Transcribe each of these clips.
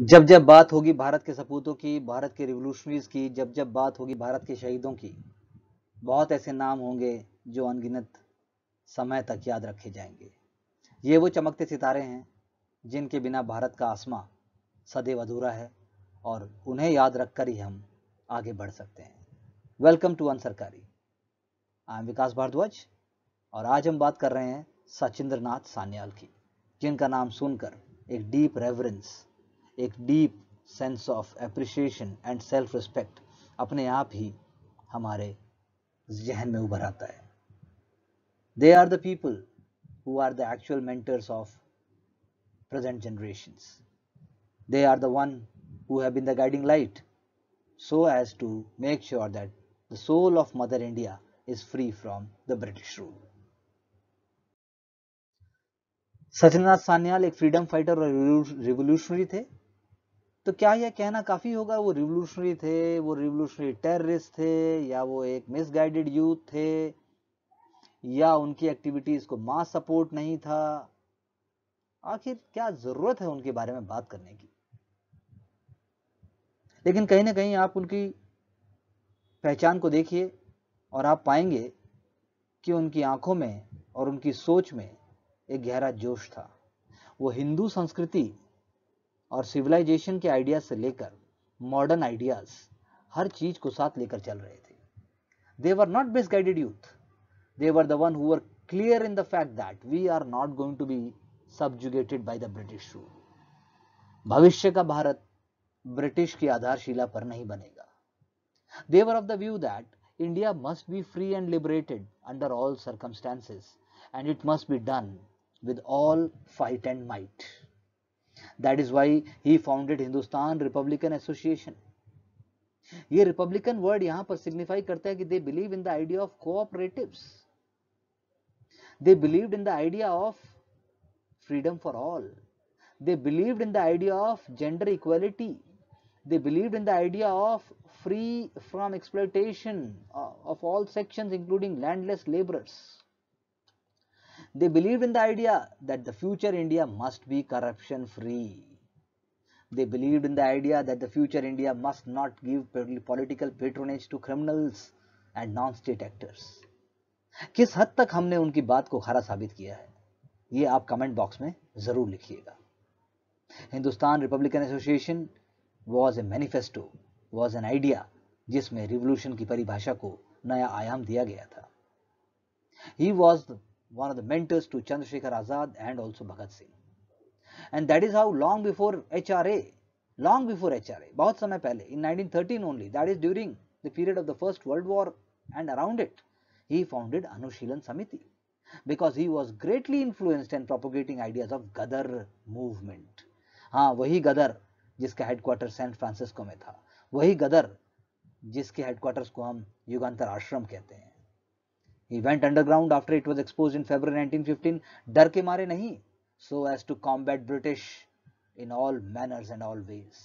जब जब बात होगी भारत के सपूतों की भारत के रिवोल्यूशनरीज की जब जब बात होगी भारत के शहीदों की बहुत ऐसे नाम होंगे जो अनगिनत समय तक याद रखे जाएंगे ये वो चमकते सितारे हैं जिनके बिना भारत का आसमां सदैव अधूरा है और उन्हें याद रखकर ही हम आगे बढ़ सकते हैं वेलकम टू अन सरकारी आई एम विकास भारद्वाज और आज हम बात कर रहे हैं सचिंद्र नाथ सान्याल की जिनका नाम सुनकर एक डीप रेवरेंस एक deep sense of appreciation and self respect अपने आप ही हमारे जहन में उभर आता है they are the people who are the actual mentors of present generation they are the one who have been the guiding light so as to make sure that the soul of mother India is free from the British rule Sachin Nath Sanyal एक freedom fighter और revolutionary थे तो क्या यह कहना काफ़ी होगा वो रिवोल्यूशनरी थे वो रिवोल्यूशनरी टेररिस्ट थे या वो एक मिसगाइडेड यूथ थे या उनकी एक्टिविटीज़ को मास सपोर्ट नहीं था आखिर क्या ज़रूरत है उनके बारे में बात करने की लेकिन कहीं ना कहीं आप उनकी पहचान को देखिए और आप पाएंगे कि उनकी आंखों में और उनकी सोच में एक गहरा जोश था वो हिंदू संस्कृति और सिविलाइजेशन के आइडियाज से लेकर मॉडर्न आइडियाज हर चीज को साथ लेकर चल रहे थे they were not misguided youth they were the one who were clear in the fact that we are not going to be subjugated by the british rule भविष्य का भारत ब्रिटिश की आधारशिला पर नहीं बनेगा they were of the view that India must be free and liberated under all circumstances and it must be done with all fight and might that is why he founded Hindustan Republican Association. ये Republican word यहां पर signify करता है कि the idea of cooperatives. they believed in the idea of freedom for all they believed in the idea of gender equality they believed in the idea of free from exploitation uh, of all sections including landless laborers They believed in the idea that the future India must be corruption free. They believed in the idea that the future India must not give political patronage to criminals and non-state actors. किस हद तक हमने उनकी बात को खरा साबित किया है ये आप कमेंट बॉक्स में जरूर लिखिएगा Hindustan republican association was a manifesto was an idea जिसमें रिवोल्यूशन की परिभाषा को नया आयाम दिया गया था he was one of the mentors to Chandrasekhar Azad and also Bhagat Singh. And that is how long before HRA, long before HRA, bahut samay pehle, in 1913 only, that is during the period of the First World War and around it, he founded Anushilan Samiti because he was greatly influenced and in propagating ideas of Gadar movement. हाँ वही Gadar जिसका headquarters San Francisco में था वही Gadar जिसके headquarters को हम युगांतर आश्रम कहते हैं He went underground after it was exposed in February 1915, dar ke mare nahi so as to combat British in all manners and all ways.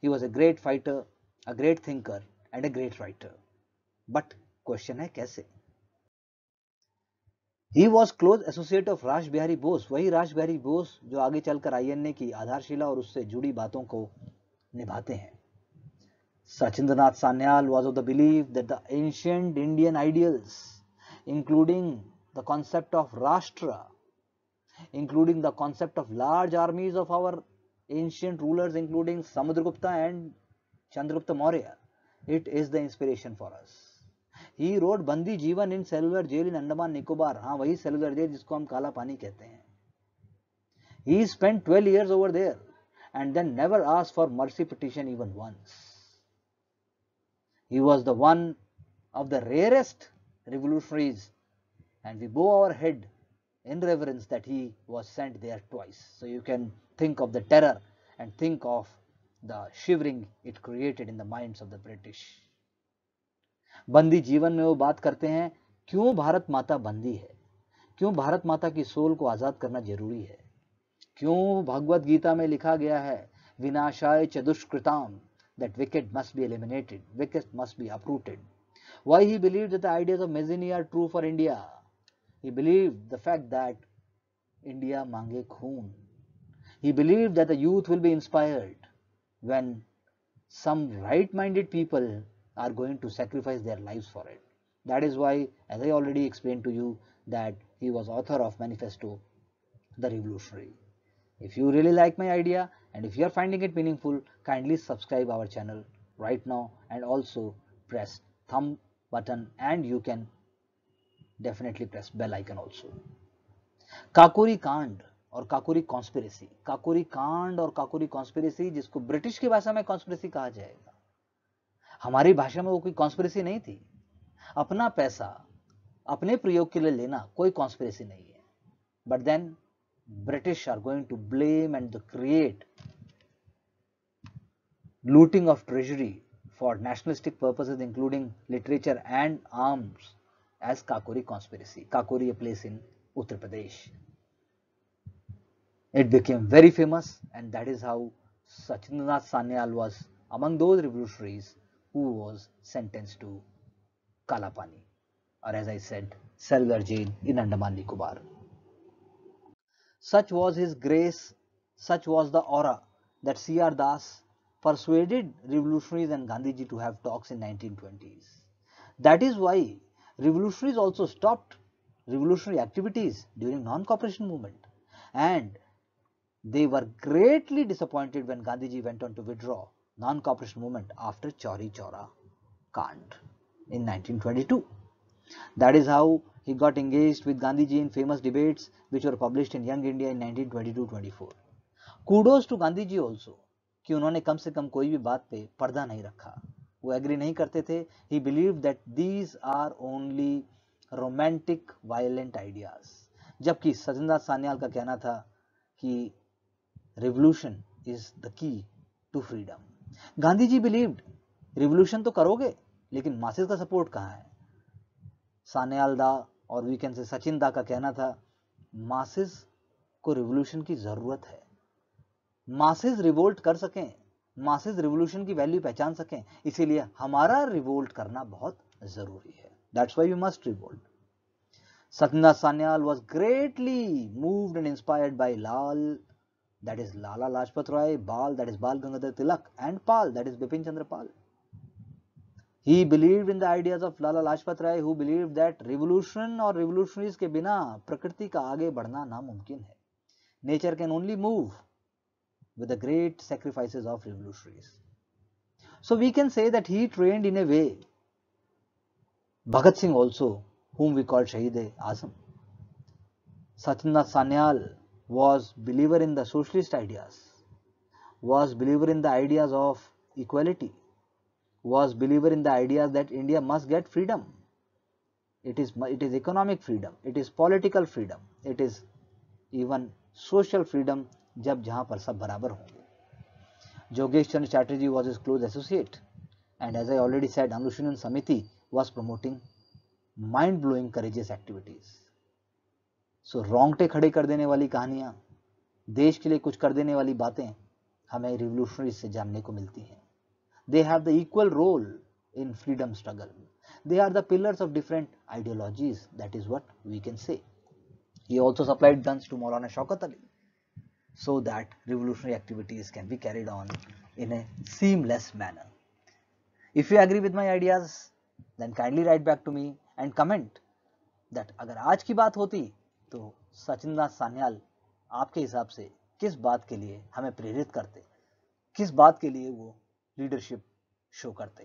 He was a great fighter, a great thinker and a great writer. But question है कैसे he was close associate of Raj Bihari Bose वही राज बिहारी बोस जो आगे चलकर INA की आधारशिला और उससे जुड़ी बातों को निभाते हैं Sachindranath Sanyal was of the belief that the ancient Indian ideals including the concept of Rashtra, including the concept of large armies of our ancient rulers, including Samudragupta and Chandragupta Maurya. It is the inspiration for us. He wrote Bandi Jivan in cellular jail in Andaman Nicobar. Haan, wahi cellular jail jisko hum kala pani He spent 12 years over there and then never asked for mercy petition even once. He was the one of the rarest revolutionaries and we bow our head in reverence that he was sent there twice. So you can think of the terror and think of the shivering it created in the minds of the British. bandi jeevan mein wo baat karte hain क्यों bharat mata bandi hai क्यों bharat mata ki soul ko azad karna zaruri hai क्यों bhagavad gita mein likha gaya hai विनाशाय chadushkritam that wicked must be eliminated wicked must be uprooted Why he believed that the ideas of Mazzini are true for India? He believed the fact that India mange khoon. He believed that the youth will be inspired when some right-minded people are going to sacrifice their lives for it. That is why, as I already explained to you, that he was author of Manifesto, The Revolutionary. If you really like my idea and if you are finding it meaningful, kindly subscribe our channel right now and also press thumb button and you can definitely press bell icon also. Kakuri Kand और काकुरी conspiracy काकुरी कांड और काकुरी conspiracy जिसको British की भाषा में conspiracy कहा जाएगा हमारी भाषा में वो कोई कॉन्स्पिरेसी नहीं थी अपना पैसा अपने प्रयोग के लिए लेना कोई कॉन्स्पिरेसी नहीं है but then British are going to blame and create looting of treasury for nationalistic purposes including literature and arms as Kakori conspiracy. Kakori a place in Uttar Pradesh. It became very famous and that is how Sachindranath Sanyal was among those revolutionaries who was sentenced to Kalapani or as I said cellular jail in Andaman Nicobar. Such was his grace, such was the aura that C.R. Das persuaded revolutionaries and Gandhiji to have talks in 1920s. That is why revolutionaries also stopped revolutionary activities during non-cooperation movement and they were greatly disappointed when Gandhiji went on to withdraw non-cooperation movement after Chauri Chora Kant in 1922. That is how he got engaged with Gandhiji in famous debates which were published in Young India in 1922-24. Kudos to Gandhiji also कि उन्होंने कम से कम कोई भी बात पे पर्दा नहीं रखा वो एग्री नहीं करते थे he believe that these are only romantic violent ideas जबकि सजनदास सान्याल का कहना था कि revolution is the key to freedom Gandhi ji believed revolution तो करोगे लेकिन मासिस का सपोर्ट कहाँ है सान्याल दा और वीकेंड से सचिन दा का कहना था मासिस को रिवोल्यूशन की ज़रूरत है मासेज रिवोल्ट कर सकें मासेज रिवोल्यूशन की वैल्यू पहचान सकें इसीलिए हमारा रिवोल्ट करना बहुत जरूरी है that's why you must revolt सतना Sanyal was greatly moved and inspired by Lal that is Lala Lajpat Rai Bal that is Bal Gangadhar Tilak and Pal that is Bipin Chandra Pal He believed in the ideas of Lala Lajpat Rai, who believed that revolution or revolutionaries के बिना प्रकृति का आगे बढ़ना नामुमकिन है Nature can only move with the great sacrifices of revolutionaries. So we can say that he trained in a way Bhagat Singh also, whom we call Shahid Azam. Satyanath Sanyal was believer in the socialist ideas, was believer in the ideas of equality, was believer in the ideas that India must get freedom. It is, it is economic freedom, it is political freedom, it is even social freedom जब जहाँ पर सब बराबर होंगे जोगेश Chandra Chatterjee was is close associate and as I already said Anushilan Samiti was promoting mind blowing courageous activities so रोंगटे खड़े कर देने वाली कहानियाँ देश के लिए कुछ कर देने वाली बातें हमें रिवोल्यूशनरी से जानने को मिलती हैं they have the equal role in freedom struggle they are the pillars of different ideologies that is what we can say he also supplied guns to Maulana Shaukat Ali so that revolutionary activities can be carried on in a seamless manner. If you agree with my ideas, then kindly write back to me and comment that अगर आज की बात होती तो सचिंदा sanyal aapke hisab se kis baat ke liye hame prerit karte kis baat ke liye wo leadership show karte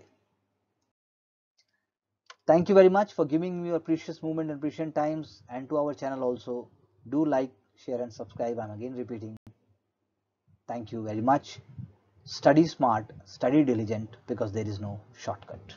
thank you very much for giving me your precious moment and precious times and to our channel also do like share and subscribe i'm again repeating Thank you very much. Study smart, study diligent because there is no shortcut.